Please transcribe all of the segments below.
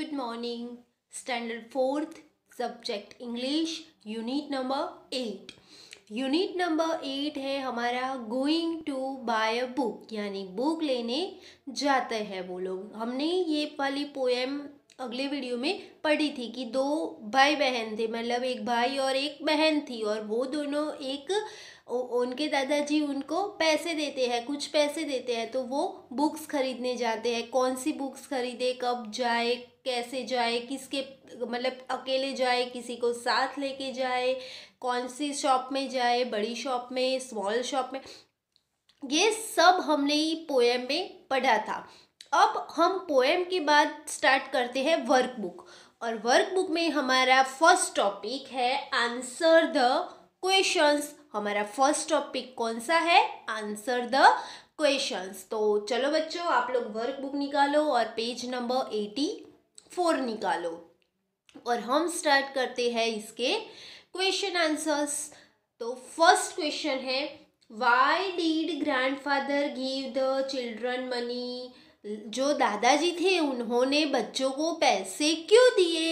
Good morning standard fourth subject English unit number eight unit number eight है हमारा going to buy a book यानी book लेने जाते हैं वो लोग हमने ये वाली पोएम अगले वीडियो में पढ़ी थी कि दो भाई बहन थे मतलब एक भाई और एक बहन थी और वो दोनों एक उनके दादाजी उनको पैसे देते हैं कुछ पैसे देते हैं तो वो बुक्स खरीदने जाते हैं कौन सी बुक्स खरीदे कब जाए कैसे जाए किसके मतलब अकेले जाए किसी को साथ लेके जाए कौन सी शॉप में जाए बड़ी शॉप में स्मॉल शॉप में ये सब हमने ही पोएम में पढ़ा था अब हम पोएम के बाद स्टार्ट करते हैं वर्कबुक और वर्कबुक में हमारा फर्स्ट टॉपिक है आंसर द क्वेश्चंस हमारा फर्स्ट टॉपिक कौन सा है आंसर द क्वेश्चंस तो चलो बच्चों आप लोग वर्कबुक निकालो और पेज नंबर एटी फोर निकालो और हम स्टार्ट करते हैं इसके क्वेश्चन आंसर्स तो फर्स्ट क्वेश्चन है why did grandfather give the children money जो दादाजी थे उन्होंने बच्चों को पैसे क्यों दिए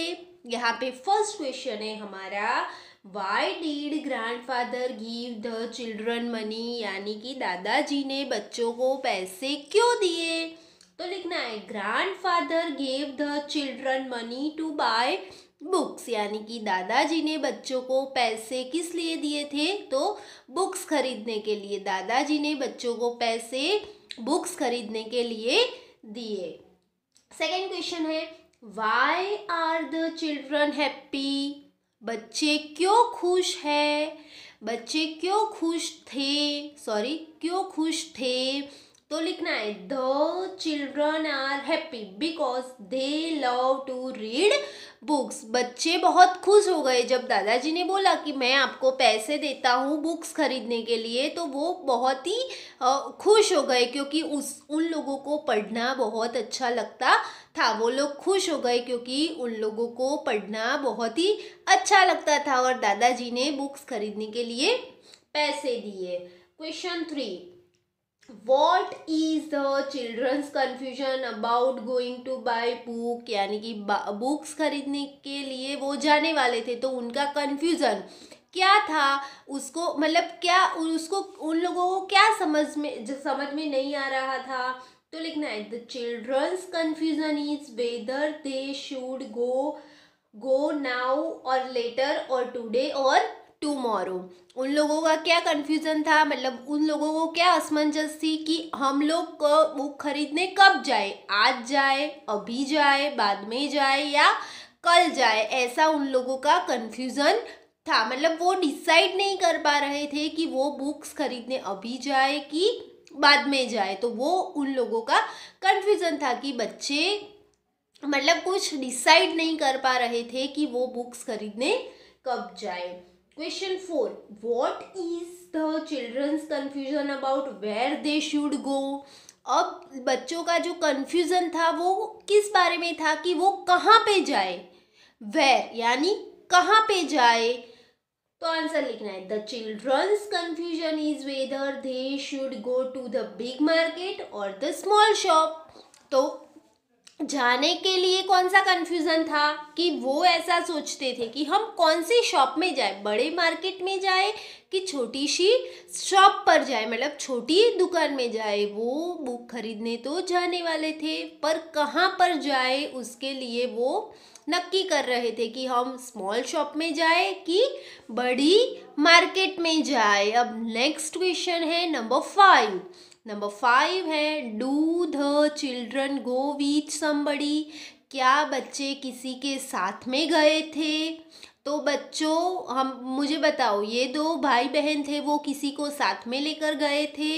यहाँ पे फर्स्ट क्वेश्चन है हमारा why did grandfather give the children money यानी कि दादाजी ने बच्चों को पैसे क्यों दिए तो लिखना है grandfather gave the children money to buy books यानी कि दादाजी ने बच्चों को पैसे किस लिए दिए थे तो बुक्स खरीदने के लिए दादाजी ने बच्चों को पैसे बुक्स खरीदने के लिए दिए सेकेंड क्वेश्चन है why are the children happy बच्चे क्यों खुश है बच्चे क्यों खुश थे सॉरी क्यों खुश थे तो लिखना है the children are happy because they love to read books बच्चे बहुत खुश हो गए जब दादाजी ने बोला कि मैं आपको पैसे देता हूँ बुक्स खरीदने के लिए तो वो बहुत ही खुश हो गए क्योंकि उस उन लोगों को पढ़ना बहुत अच्छा लगता था वो लोग खुश हो गए क्योंकि उन लोगों को पढ़ना बहुत ही अच्छा लगता था और दादाजी ने बुक्स खरीदने के लिए पैसे दिए question three what is the children's confusion about going to buy book यानी कि बुक्स खरीदने के लिए वो जाने वाले थे तो उनका कन्फ्यूज़न क्या था उसको मतलब क्या उसको उन लोगों को क्या समझ में समझ में नहीं आ रहा था तो लिखना है the children's confusion is whether they should go go now or later or today or tomorrow उन लोगों का क्या कन्फ्यूज़न था मतलब उन लोगों को क्या असमंजस थी कि हम लोग को बुक खरीदने कब जाए आज जाए अभी जाए बाद में जाए या कल जाए ऐसा उन लोगों का कन्फ्यूज़न था मतलब वो डिसाइड नहीं कर पा रहे थे कि वो बुक्स खरीदने अभी जाए कि बाद में जाए तो वो उन लोगों का कन्फ्यूज़न था कि बच्चे मतलब कुछ डिसाइड नहीं कर पा रहे थे कि वो बुक्स खरीदने कब जाए question four what is the children's confusion about where they should go अब बच्चों का जो कन्फ्यूज़न था वो किस बारे में था कि वो कहाँ पे जाए वेर यानी कहाँ पे जाए तो आंसर लिखना है the children's confusion is whether they should go to the big market or the small shop तो जाने के लिए कौन सा कन्फ्यूज़न था कि वो ऐसा सोचते थे कि हम कौन सी शॉप में जाए बड़े मार्केट में जाए कि छोटी सी शॉप पर जाए मतलब छोटी दुकान में जाए वो बुक खरीदने तो जाने वाले थे पर कहाँ पर जाए उसके लिए वो नक्की कर रहे थे कि हम स्मॉल शॉप में जाए कि बड़ी मार्केट में जाए अब नेक्स्ट क्वेश्चन है नंबर फाइव नंबर फाइव है do the children go with somebody क्या बच्चे किसी के साथ में गए थे तो बच्चों हम मुझे बताओ ये दो भाई बहन थे वो किसी को साथ में लेकर गए थे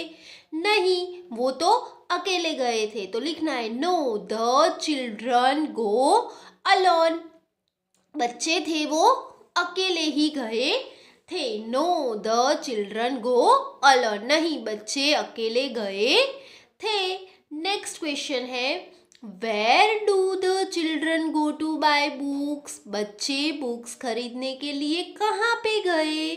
नहीं वो तो अकेले गए थे तो लिखना है no the children go alone बच्चे थे वो अकेले ही गए थे no the children go alert नहीं बच्चे अकेले गए थे नेक्स्ट क्वेश्चन है where do the children go to buy books बच्चे बुक्स खरीदने के लिए कहाँ पे गए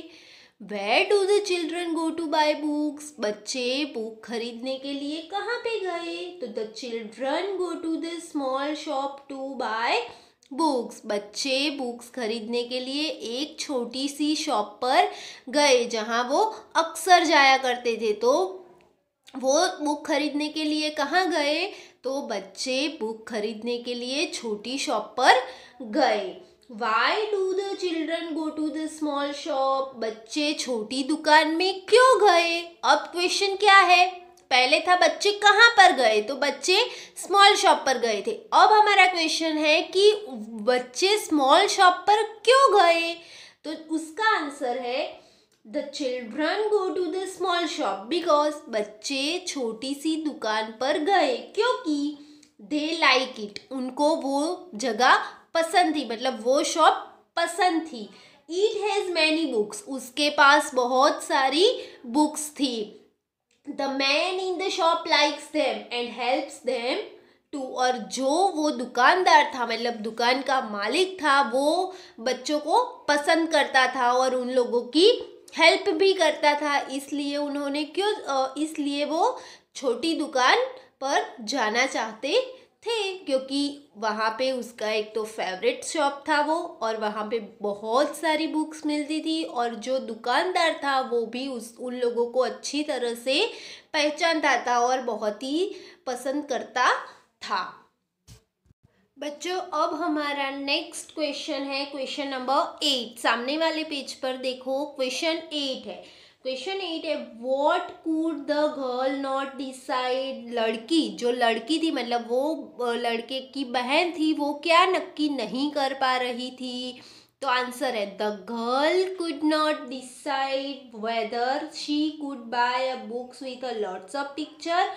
where do the children go to buy books बच्चे बुक खरीदने के लिए कहाँ पे गए तो the children go to the small shop to buy books बच्चे बुक्स खरीदने के लिए एक छोटी सी शॉप पर गए जहाँ वो अक्सर जाया करते थे तो वो बुक खरीदने के लिए कहाँ गए तो बच्चे बुक खरीदने के लिए छोटी शॉप पर गए why do the children go to the small shop बच्चे छोटी दुकान में क्यों गए अब क्वेश्चन क्या है पहले था बच्चे कहाँ पर गए तो बच्चे स्मॉल शॉप पर गए थे अब हमारा क्वेश्चन है कि बच्चे स्मॉल शॉप पर क्यों गए तो उसका आंसर है the children go to the small shop because बच्चे छोटी सी दुकान पर गए क्योंकि दे लाइक इट उनको वो जगह पसंद थी मतलब वो शॉप पसंद थी ईट हैज़ मैनी बुक्स उसके पास बहुत सारी बुक्स थी the man in the shop likes them and helps them to और जो वो दुकानदार था मतलब दुकान का मालिक था वो बच्चों को पसंद करता था और उन लोगों की हेल्प भी करता था इसलिए उन्होंने क्यों इसलिए वो छोटी दुकान पर जाना चाहते थे क्योंकि वहाँ पे उसका एक तो फेवरेट शॉप था वो और वहाँ पे बहुत सारी बुक्स मिलती थी और जो दुकानदार था वो भी उस उन लोगों को अच्छी तरह से पहचानता था और बहुत ही पसंद करता था बच्चों अब हमारा नेक्स्ट क्वेश्चन है क्वेश्चन नंबर एट सामने वाले पेज पर देखो क्वेश्चन एट है क्वेश्चन एट है what could the girl not decide लड़की जो लड़की थी मतलब वो लड़के की बहन थी वो क्या नक्की नहीं कर पा रही थी तो आंसर है the girl could not decide whether she could buy a books with a lots of picture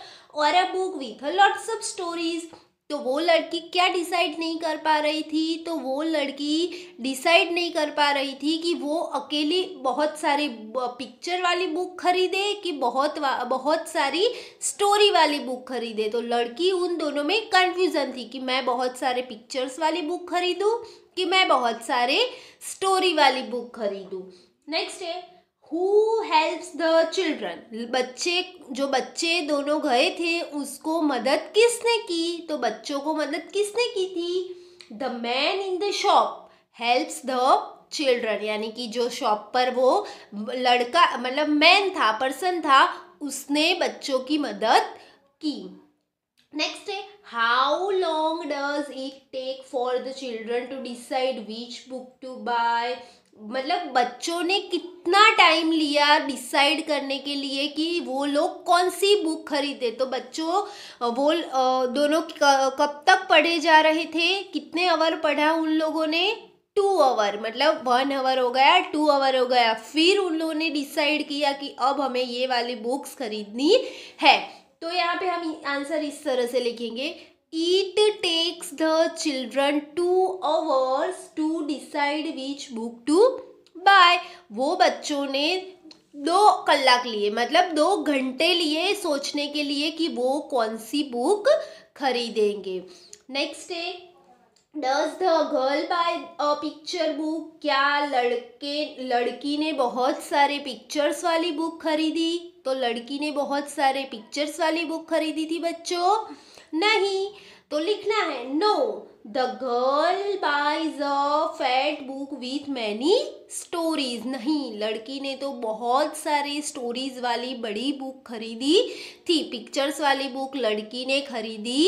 or a book with a lots of stories तो वो लड़की क्या डिसाइड नहीं कर पा रही थी तो वो लड़की डिसाइड नहीं कर पा रही थी कि वो अकेली बहुत सारी पिक्चर वाली बुक खरीदे कि बहुत बहुत सारी स्टोरी वाली बुक खरीदे तो लड़की उन दोनों में कंफ्यूजन थी कि मैं बहुत सारे पिक्चर्स वाली बुक खरीदूँ कि मैं बहुत सारे स्टोरी वाली बुक खरीदूँ नेक्स्ट है हु हेल्प्स द चिल्ड्रन बच्चे जो बच्चे दोनों गए थे उसको मदद किसने की तो बच्चों को मदद किसने की थी the man in the shop helps the children यानी कि जो शॉप पर वो लड़का मतलब मैन था पर्सन था उसने बच्चों की मदद की नेक्स्ट है how long does it take for the children to decide which book to buy मतलब बच्चों ने कितना टाइम लिया डिसाइड करने के लिए कि वो लोग कौन सी बुक खरीदे तो बच्चों वो दोनों कब तक पढ़े जा रहे थे कितने आवर पढ़ा उन लोगों ने टू आवर मतलब वन आवर हो गया टू आवर हो गया फिर उन लोगों ने डिसाइड किया कि अब हमें ये वाली बुक्स खरीदनी है तो यहाँ पे हम आंसर इस तरह से लिखेंगे It takes the children two hours to decide which book to buy. वो बच्चों ने दो कलाक लिए मतलब दो घंटे लिए सोचने के लिए कि वो कौन सी बुक खरीदेंगे नेक्स्ट है does the girl buy a picture book क्या लड़के लड़की ने बहुत सारे पिक्चर्स वाली बुक खरीदी तो लड़की ने बहुत सारे पिक्चर्स वाली बुक खरीदी थी बच्चों नहीं तो लिखना है no the girl buys a fat book with many stories नहीं लड़की ने तो बहुत सारी स्टोरीज वाली बड़ी बुक खरीदी थी पिक्चर्स वाली बुक लड़की ने खरीदी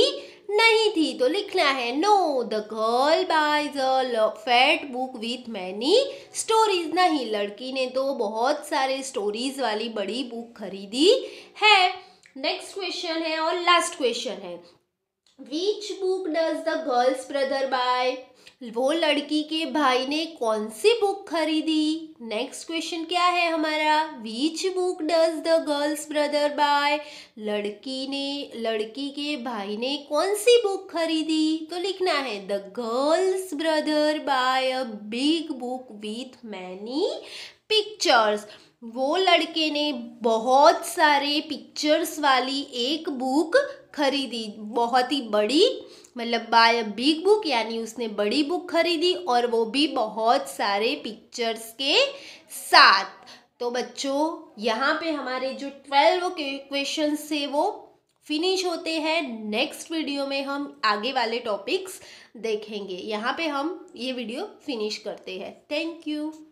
नहीं थी तो लिखना है no the girl buys a fat book with many stories नहीं लड़की ने तो बहुत सारे स्टोरीज वाली बड़ी बुक खरीदी है नेक्स्ट क्वेश्चन है और लास्ट क्वेश्चन है which book does the girl's brother buy वो लड़की के भाई ने कौन सी बुक खरीदी नेक्स्ट क्वेश्चन क्या है हमारा which book does the girl's brother buy लड़की ने लड़की के भाई ने कौन सी बुक खरीदी तो लिखना है the girl's brother buys a big book with many pictures वो लड़के ने बहुत सारे पिक्चर्स वाली एक बुक खरीदी बहुत ही बड़ी मतलब बाय बिग बुक यानी उसने बड़ी बुक खरीदी और वो भी बहुत सारे पिक्चर्स के साथ तो बच्चों यहाँ पे हमारे जो ट्वेल्व के क्वेश्चन थे वो फिनिश होते हैं नेक्स्ट वीडियो में हम आगे वाले टॉपिक्स देखेंगे यहाँ पे हम ये वीडियो फिनिश करते हैं थैंक यू